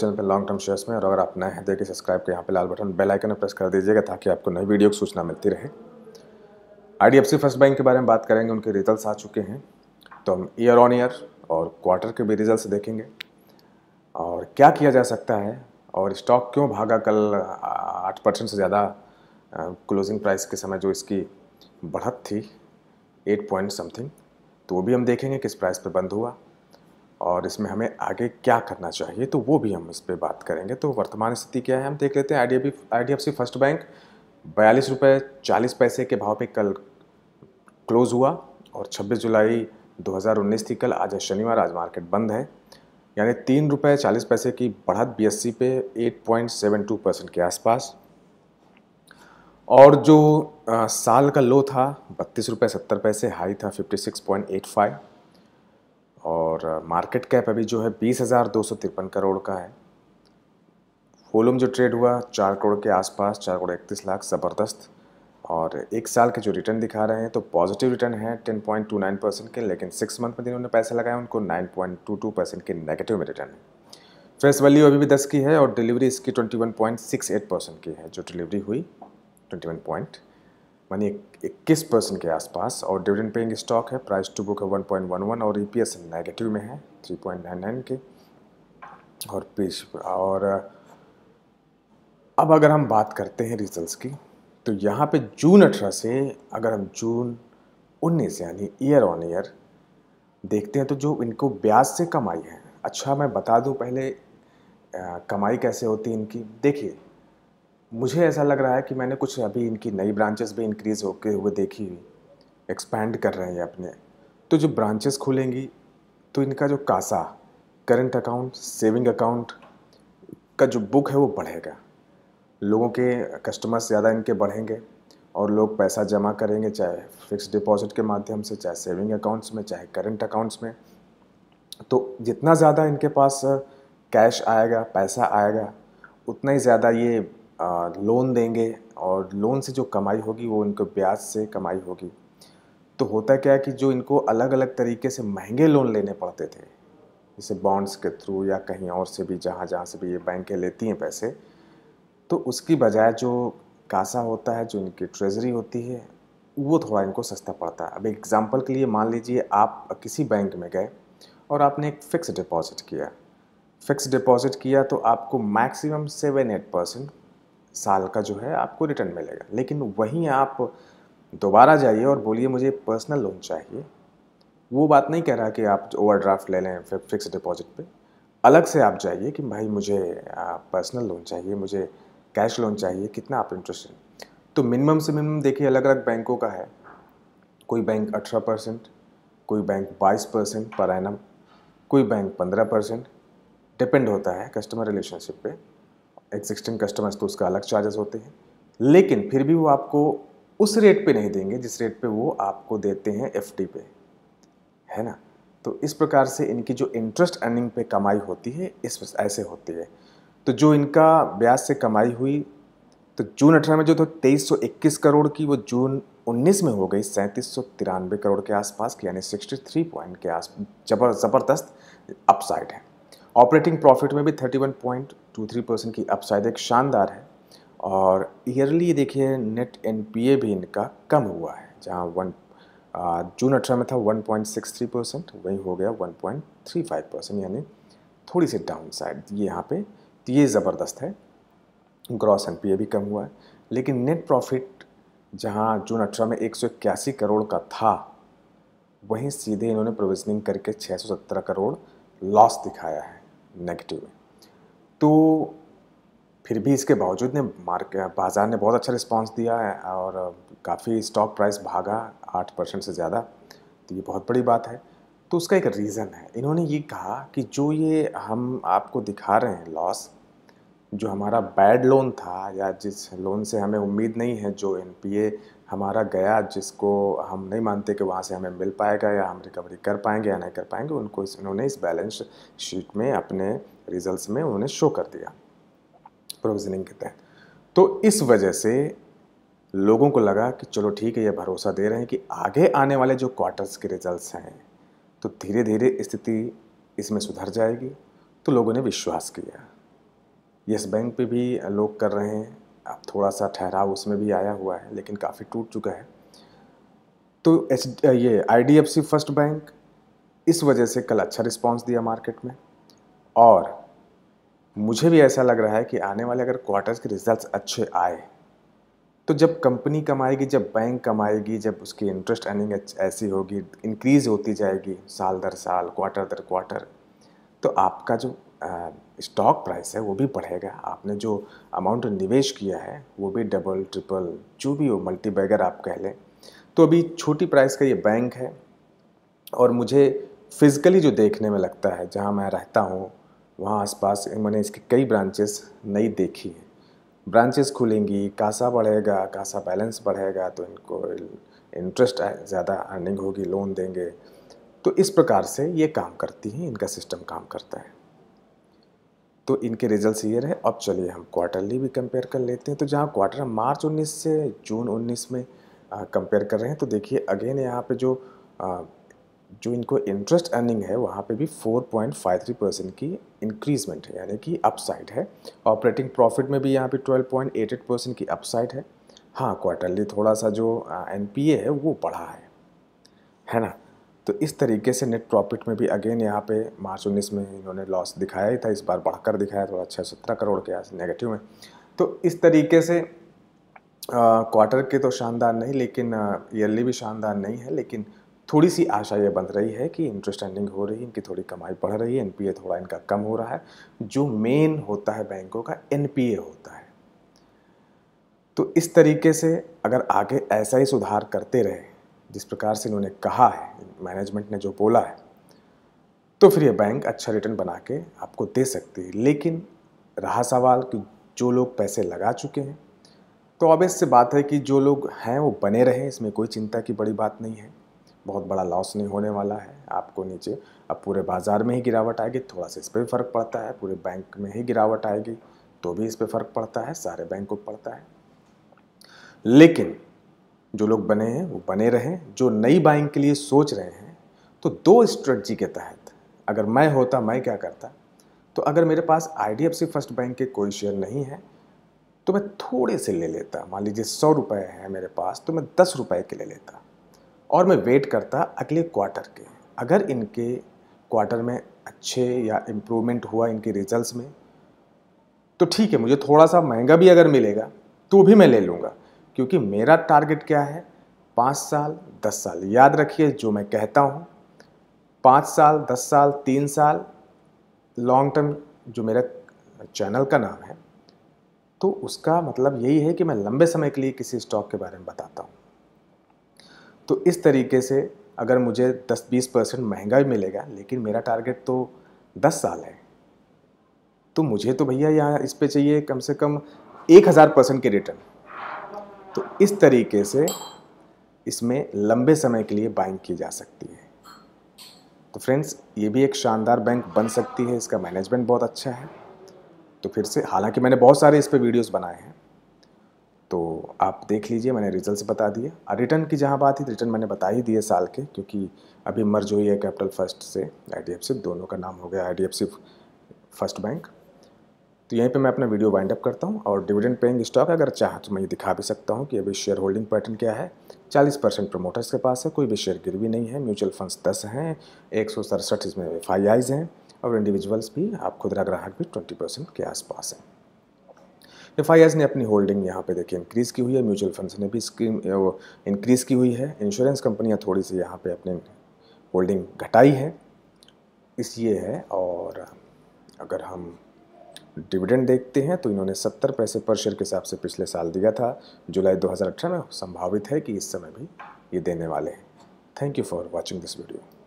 channel पर long term shares में और अगर आप नए हैं तो देखिए सब्सक्राइब कर यहाँ पे लाल बटन बेल आइकन प्रेस कर दीजिएगा ताकि आपको नई वीडियो की सूचना मिलती रहे आई फर्स्ट बैंक के बारे में बात करेंगे उनके रिजल्ट आ चुके हैं तो हम ईयर ऑन ईयर और क्वार्टर के भी रिजल्ट देखेंगे और क्या किया जा सकता है और स्टॉक क्यों भागा कल आठ परसेंट से ज़्यादा क्लोजिंग प्राइस के समय जो इसकी बढ़त थी एट पॉइंट समथिंग तो वो भी हम देखेंगे किस प्राइस पर बंद हुआ और इसमें हमें आगे क्या करना चाहिए तो वो भी हम इस पर बात करेंगे तो वर्तमान स्थिति क्या है हम देख लेते हैं I I D first bank बयालीस रुपये चालीस पैसे के भाव पे कल क्लोज़ हुआ और 26 जुलाई 2019 थी कल आज है शनिवार आज मार्केट बंद है यानी तीन रुपये चालीस पैसे की बढ़त बी पे 8.72 परसेंट के आसपास और जो आ, साल का लो था बत्तीस रुपये सत्तर पैसे हाई था 56.85 और मार्केट कैप अभी जो है बीस हज़ार दो सौ तिरपन करोड़ का है वॉल्यूम जो ट्रेड हुआ चार करोड़ के आसपास चार करोड़ इकतीस लाख ज़बरदस्त और एक साल के जो रिटर्न दिखा रहे हैं तो पॉजिटिव रिटर्न है ten point two nine percent के लेकिन सिक्स मंथ में जिन्होंने पैसा लगाया उनको nine point two two percent के नेगेटिव में रिटर्न है फेस वैल्यू अभी भी दस की है और डिलीवरी इसकी twenty one point six eight percent की है जो डिलीवरी हुई ट्वेंटी वन पॉइंट मानी इक्कीस परसेंट के आसपास और डिविडेंड पेइंग स्टॉक है प्राइस टू बुक है 1.11 और ईपीएस e नेगेटिव में है 3.99 के और पेश और अब अगर हम बात करते हैं रिजल्ट्स की तो यहाँ पे जून अठारह से अगर हम जून उन्नीस यानी ईयर ऑन ईयर देखते हैं तो जो इनको ब्याज से कमाई है अच्छा मैं बता दूँ पहले आ, कमाई कैसे होती है इनकी देखिए मुझे ऐसा लग रहा है कि मैंने कुछ अभी इनकी नई ब्रांचेस भी इंक्रीज़ होके हुए देखी हुई एक्सपैंड कर रहे हैं अपने तो जो ब्रांचेस खुलेंगी तो इनका जो CASA current account saving account का जो बुक है वो बढ़ेगा लोगों के कस्टमर्स ज़्यादा इनके बढ़ेंगे और लोग पैसा जमा करेंगे चाहे फिक्स डिपॉजिट के माध्यम से चाहे सेविंग अकाउंट्स में चाहे करंट अकाउंट्स में तो जितना ज़्यादा इनके पास कैश uh, आएगा पैसा आएगा उतना ही ज़्यादा ये लोन देंगे और लोन से जो कमाई होगी वो इनको ब्याज से कमाई होगी तो होता क्या है कि जो इनको अलग अलग तरीके से महंगे लोन लेने पड़ते थे जैसे बॉन्ड्स के थ्रू या कहीं और से भी जहाँ जहाँ से भी ये बैंकें लेती हैं पैसे तो उसकी बजाय जो कासा होता है जो इनकी ट्रेजरी होती है वो थोड़ा इनको सस्ता पड़ता है अब एग्ज़ाम्पल के लिए मान लीजिए आप किसी बैंक में गए और आपने एक फ़िक्स डिपॉज़िट किया फ़िक्स डिपॉज़िट किया तो आपको मैक्सिमम सेवन एट परसेंट साल का जो है आपको रिटर्न मिलेगा लेकिन वहीं आप दोबारा जाइए और बोलिए मुझे पर्सनल लोन चाहिए वो बात नहीं कह रहा कि आप ओवरड्राफ्ट ले लें फिक्स डिपॉजिट पे अलग से आप जाइए कि भाई मुझे पर्सनल लोन चाहिए मुझे कैश लोन चाहिए कितना आप इंटरेस्ट हैं तो मिनिमम से मिनिमम देखिए अलग अलग बैंकों का है कोई बैंक अठारह परसेंट कोई बैंक बाईस परसेंट पर एनम कोई बैंक पंद्रह परसेंट डिपेंड होता है कस्टमर रिलेशनशिप पे एग्जिस्टिंग कस्टमर्स तो उसका अलग चार्जेस होते हैं लेकिन फिर भी वो आपको उस रेट पे नहीं देंगे जिस रेट पे वो आपको देते हैं एफ पे है ना तो इस प्रकार से इनकी जो इंटरेस्ट अर्निंग पे कमाई होती है इस ऐसे होती है तो जो इनका ब्याज से कमाई हुई तो जून अठारह में जो तो इक्कीस करोड़ की वो जून 19 में हो गई सैंतीस करोड़ के आसपास की यानी थ्री पॉइंट के आस जबर ज़बरदस्त अपसाइड है ऑपरेटिंग प्रॉफिट में भी thirty one point two three percent की अपसाइड एक शानदार है और ईयरली देखिए नेट एन भी इनका कम हुआ है जहाँ वन जून अठारह में था 1.63 परसेंट वही हो गया 1.35 परसेंट यानी थोड़ी सी डाउन साइड ये यहाँ पे ये ज़बरदस्त है ग्रॉस एन भी कम हुआ है लेकिन नेट प्रॉफिट जहाँ जून अठारह में एक करोड़ का था वहीं सीधे इन्होंने प्रोविजनिंग करके 617 करोड़ लॉस दिखाया है नेगेटिव में तो फिर भी इसके बावजूद ने मार्केट बाज़ार ने बहुत अच्छा रिस्पांस दिया है और काफ़ी स्टॉक प्राइस भागा आठ परसेंट से ज़्यादा तो ये बहुत बड़ी बात है तो उसका एक रीज़न है इन्होंने ये कहा कि जो ये हम आपको दिखा रहे हैं लॉस जो हमारा बैड लोन था या जिस लोन से हमें उम्मीद नहीं है जो एन हमारा गया जिसको हम नहीं मानते कि वहाँ से हमें मिल पाएगा या हम रिकवरी कर पाएंगे या नहीं कर पाएंगे उनको इस इन्होंने इस बैलेंस शीट में अपने रिजल्ट्स में उन्होंने शो कर दिया प्रोविजनिंग के तहत तो इस वजह से लोगों को लगा कि चलो ठीक है ये भरोसा दे रहे हैं कि आगे आने वाले जो क्वार्टर्स के रिजल्ट्स हैं तो धीरे धीरे स्थिति इसमें सुधर जाएगी तो लोगों ने विश्वास किया यस बैंक पे भी लोग कर रहे हैं अब थोड़ा सा ठहराव उसमें भी आया हुआ है लेकिन काफ़ी टूट चुका है तो एच ये आई फर्स्ट बैंक इस वजह से कल अच्छा रिस्पांस दिया मार्केट में और मुझे भी ऐसा लग रहा है कि आने वाले अगर क्वार्टर्स के रिजल्ट्स अच्छे आए तो जब कंपनी कमाएगी जब बैंक कमाएगी जब उसकी इंटरेस्ट अर्निंग ऐसी होगी इंक्रीज होती जाएगी साल दर साल क्वार्टर दर क्वार्टर तो आपका जो स्टॉक प्राइस है वो भी बढ़ेगा आपने जो अमाउंट निवेश किया है वो भी डबल ट्रिपल जो भी हो मल्टी बैगर आप कह लें तो अभी छोटी प्राइस का ये बैंक है और मुझे फिज़िकली जो देखने में लगता है जहाँ मैं रहता हूँ वहाँ आसपास मैंने इसकी कई ब्रांचेस नई देखी हैं ब्रांचेस खुलेंगी कासा बढ़ेगा कासा बैलेंस बढ़ेगा तो इनको इंटरेस्ट ज़्यादा अर्निंग होगी लोन देंगे तो इस प्रकार से ये काम करती हैं इनका सिस्टम काम करता है तो इनके रिजल्ट्स ये रहे अब चलिए हम क्वार्टरली भी कंपेयर कर लेते हैं तो जहाँ क्वार्टर हम मार्च 19 से जून 19 में कंपेयर कर रहे हैं तो देखिए अगेन यहाँ पे जो जो इनको इंटरेस्ट अर्निंग है वहाँ पे भी 4.53 परसेंट की इंक्रीजमेंट है यानी कि अपसाइड है ऑपरेटिंग प्रॉफिट में भी यहाँ पे 12.88 परसेंट की अपसाइड है हाँ क्वार्टरली थोड़ा सा जो एन है वो बढ़ा है है ना तो इस तरीके से नेट प्रॉफिट में भी अगेन यहाँ पे मार्च उन्नीस में इन्होंने लॉस दिखाया ही था इस बार बढ़कर दिखाया थोड़ा छः सत्रह करोड़ के आज नेगेटिव में तो इस तरीके से क्वार्टर के तो शानदार नहीं लेकिन ईयरली भी शानदार नहीं है लेकिन थोड़ी सी आशा ये बन रही है कि इंटरेस्ट अर्निंग हो रही है इनकी थोड़ी कमाई बढ़ रही है एनपीए थोड़ा इनका कम हो रहा है जो मेन होता है बैंकों का एनपीए होता है तो इस तरीके से अगर आगे ऐसा ही सुधार करते रहे जिस प्रकार से इन्होंने कहा है मैनेजमेंट ने जो बोला है तो फिर ये बैंक अच्छा रिटर्न बना के आपको दे सकती है लेकिन रहा सवाल कि जो लोग पैसे लगा चुके हैं तो अब इससे बात है कि जो लोग हैं वो बने रहें इसमें कोई चिंता की बड़ी बात नहीं है बहुत बड़ा लॉस नहीं होने वाला है आपको नीचे अब पूरे बाज़ार में ही गिरावट आएगी थोड़ा सा इस पर भी फ़र्क पड़ता है पूरे बैंक में ही गिरावट आएगी तो भी इस पर फ़र्क पड़ता है सारे बैंक को पड़ता है लेकिन जो लोग बने हैं वो बने रहें जो नई बाइंग के लिए सोच रहे हैं तो दो स्ट्रेटजी के तहत अगर मैं होता मैं क्या करता तो अगर मेरे पास आई फर्स्ट बैंक के कोई शेयर नहीं है तो मैं थोड़े से ले लेता मान लीजिए सौ रुपये हैं मेरे पास तो मैं दस रुपये के ले लेता और मैं वेट करता अगले क्वार्टर के अगर इनके क्वार्टर में अच्छे या इम्प्रूवमेंट हुआ इनके रिजल्ट्स में तो ठीक है मुझे थोड़ा सा महंगा भी अगर मिलेगा तो भी मैं ले लूँगा क्योंकि मेरा टारगेट क्या है पाँच साल दस साल याद रखिए जो मैं कहता हूँ पाँच साल दस साल तीन साल लॉन्ग टर्म जो मेरा चैनल का नाम है तो उसका मतलब यही है कि मैं लंबे समय के लिए किसी स्टॉक के बारे में बताता हूँ तो इस तरीके से अगर मुझे 10-20 परसेंट महंगा भी मिलेगा लेकिन मेरा टारगेट तो 10 साल है तो मुझे तो भैया यहाँ इस पे चाहिए कम से कम एक हज़ार परसेंट के रिटर्न तो इस तरीके से इसमें लंबे समय के लिए बाइंग की जा सकती है तो फ्रेंड्स ये भी एक शानदार बैंक बन सकती है इसका मैनेजमेंट बहुत अच्छा है तो फिर से हालांकि मैंने बहुत सारे इस पर वीडियोस बनाए हैं आप देख लीजिए मैंने रिजल्ट्स बता दिए रिटर्न की जहाँ बात है रिटर्न तो मैंने बता ही दिए साल के क्योंकि अभी मर्ज हुई है कैपिटल फर्स्ट से आई दोनों का नाम हो गया आई फर्स्ट बैंक तो यहीं पे मैं अपना वीडियो वाइंड अप करता हूँ और डिविडेंड पेइंग स्टॉक अगर चाह तो मैं ये दिखा भी सकता हूँ कि अभी शेयर होल्डिंग पैटर्न क्या है 40 परसेंट प्रोमोटर्स के पास है कोई भी शेयर गिरवी नहीं है म्यूचुअल फंड्स 10 हैं एक इसमें एफ हैं और इंडिविजुअल्स भी आप खुदरा ग्राहक भी ट्वेंटी परसेंट के आसपास हैं एफ ने अपनी होल्डिंग यहाँ पे देखिए इंक्रीज़ की हुई है म्यूचुअल फंड्स ने भी इसकी इंक्रीज़ की हुई है इंश्योरेंस कंपनियाँ थोड़ी सी यहाँ पे अपने होल्डिंग घटाई है इस ये है और अगर हम डिविडेंड देखते हैं तो इन्होंने सत्तर पैसे पर शेयर के हिसाब से पिछले साल दिया था जुलाई दो में संभावित है कि इस समय भी ये देने वाले हैं thank you for watching this video